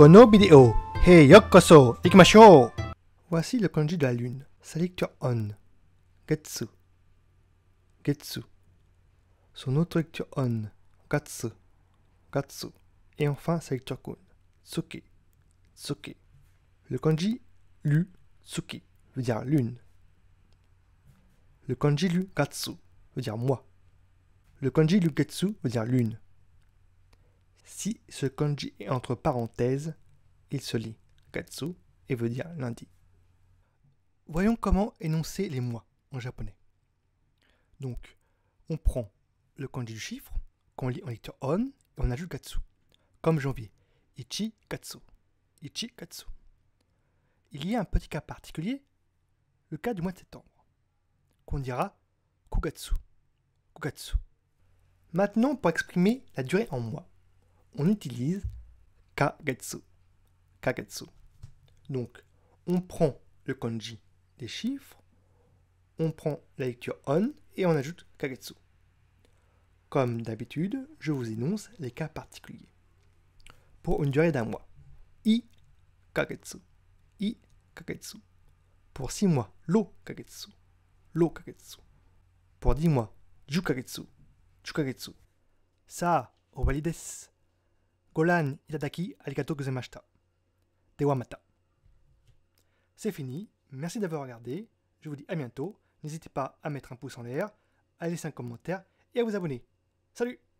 Kono Hey yokoso, Voici le kanji de la lune. Sa lecture on. Getsu. Getsu. Son autre lecture on. Gatsu. Gatsu. Et enfin sa lecture kun. Tsuki. Tsuki. Le kanji lu tsuki veut dire lune. Le kanji lu gatsu veut dire moi. Le kanji lu getsu veut dire lune. Si ce kanji est entre parenthèses, il se lit katsu et veut dire lundi. Voyons comment énoncer les mois en japonais. Donc, on prend le kanji du chiffre, qu'on lit en lecture on, et on ajoute katsu. Comme janvier, ichi katsu. Ichi katsu. Il y a un petit cas particulier, le cas du mois de septembre, qu'on dira kugatsu. Kugatsu. Maintenant, pour exprimer la durée en mois, on utilise kagetsu. Kagetsu. Donc, on prend le kanji des chiffres, on prend la lecture on et on ajoute kagetsu. Comme d'habitude, je vous énonce les cas particuliers. Pour une durée d'un mois, i kagetsu. I kagetsu. Pour 6 mois, lo kagetsu. Lo kagetsu. Pour 10 mois, ju kagetsu. Ju kagetsu. Sa, obalides. C'est fini, merci d'avoir regardé, je vous dis à bientôt, n'hésitez pas à mettre un pouce en l'air, à laisser un commentaire et à vous abonner. Salut